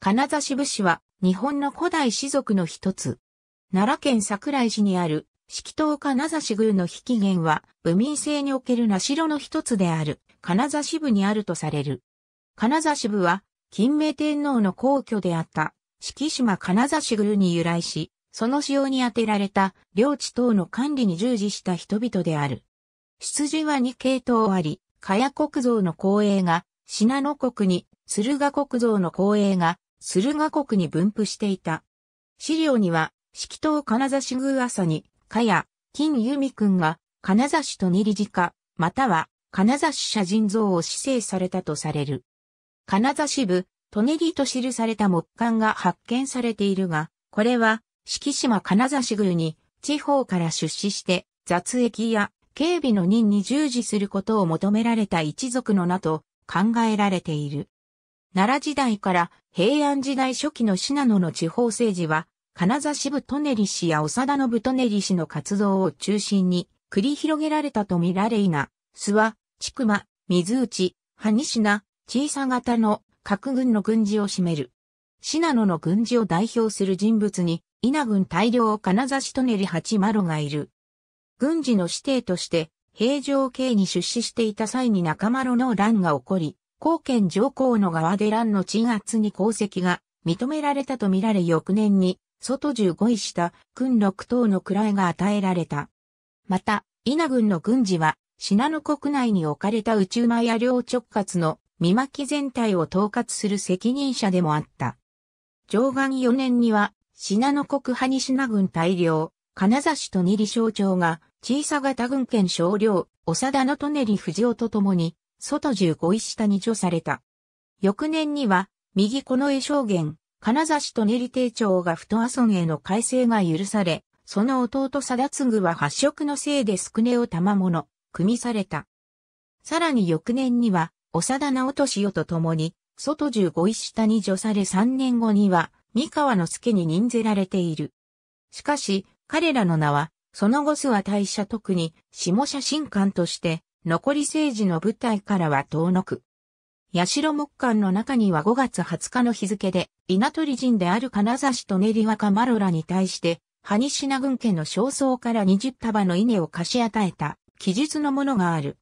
金指武士は日本の古代士族の一つ。奈良県桜井市にある季東金指宮の引き源は武民性における名城の一つである金指部にあるとされる。金指部は金明天皇の皇居であった季島金指宮に由来し、その使用に充てられた領地等の管理に従事した人々である。出自は二系統あり、加谷国造の光栄が、信濃国に、駿河国造の光栄が、駿河国に分布していた。資料には、季島金指宮朝に、かや、金由美君が、金指と二事か、または、金指写人像を指定されたとされる。金指部、トネリと記された木簡が発見されているが、これは、四季島金指宮に、地方から出資して、雑役や警備の任に従事することを求められた一族の名と考えられている。奈良時代から平安時代初期の信濃の地方政治は、金指氏太練氏や長田の舎人氏の活動を中心に繰り広げられたとみられいな、諏訪、千曲、水内、萩品、小さ型の各軍の軍事を占める。信濃の軍事を代表する人物に、稲軍大量金指し舎ねり八丸がいる。軍事の指定として、平城京に出資していた際に中丸の乱が起こり、後献上皇の側で乱の鎮圧に功績が認められたとみられ翌年に、外十5位した君六等の位が与えられた。また、稲軍の軍事は、信濃国内に置かれた宇宙間や領直轄の見巻き全体を統括する責任者でもあった。上岸4年には、信濃国派に品軍大領、金指と二里省長が、小さ型軍県少量、長田の利藤尾と共に、外十五位下に除された。翌年には、右この絵証言、金指と練り定長が太阿村への改正が許され、その弟貞次は発色のせいで宿根を賜物、組みされた。さらに翌年には、長田直俊よと共に、外十五位下に除され三年後には、三河の助に任ぜられている。しかし、彼らの名は、その後諏訪大社特に、下写真館として、残り政治の舞台からは遠のく。社木管の中には5月20日の日付で、稲取人である金指と練り若マロラに対して、ハニシナ軍家の焦燥から20束の稲を貸し与えた、記述のものがある。